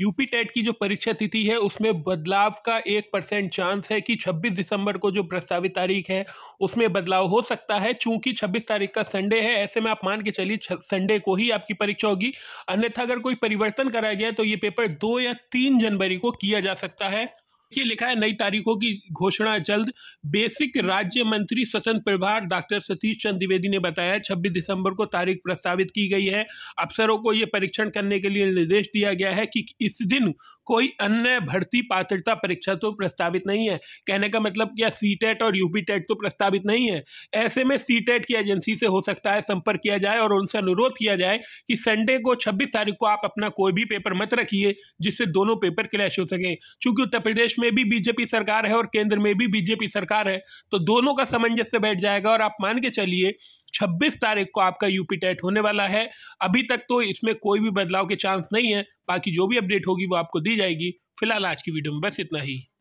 UP TET की जो परीक्षा तिथि है उसमें बदलाव का एक परसेंट चांस है कि 26 दिसंबर को जो प्रस्तावित तारीख है उसमें बदलाव हो सकता है चूंकि 26 तारीख का संडे है ऐसे में आप मान के चलिए संडे को ही आपकी परीक्षा होगी अन्यथा अगर कोई परिवर्तन कराया गया तो ये पेपर दो या तीन जनवरी को किया जा सकता है ये लिखा है नई तारीखों की घोषणा जल्द बेसिक राज्य मंत्री सदन प्रभार डॉक्टर सतीश चंद द्विवेदी ने बताया छब्बीस दिसंबर को तारीख प्रस्तावित की गई है अफसरों को यह परीक्षण करने के लिए निर्देश दिया गया है कि इस दिन कोई अन्य भर्ती पात्रता परीक्षा तो प्रस्तावित नहीं है कहने का मतलब क्या सी टेट e और यूपी टेट e तो प्रस्तावित नहीं है ऐसे में सी टेट e की एजेंसी से हो सकता है संपर्क किया जाए और उनसे अनुरोध किया जाए कि संडे को छब्बीस तारीख को आप अपना कोई भी पेपर मत रखिए जिससे दोनों पेपर क्लैश हो सके चूंकि उत्तर प्रदेश प्रदेश में भी बीजेपी सरकार है और केंद्र में भी बीजेपी सरकार है तो दोनों का सामंजस्य बैठ जाएगा और आप मान के चलिए 26 तारीख को आपका यूपी टेट होने वाला है अभी तक तो इसमें कोई भी बदलाव के चांस नहीं है बाकी जो भी अपडेट होगी वो आपको दी जाएगी फिलहाल आज की वीडियो में बस इतना ही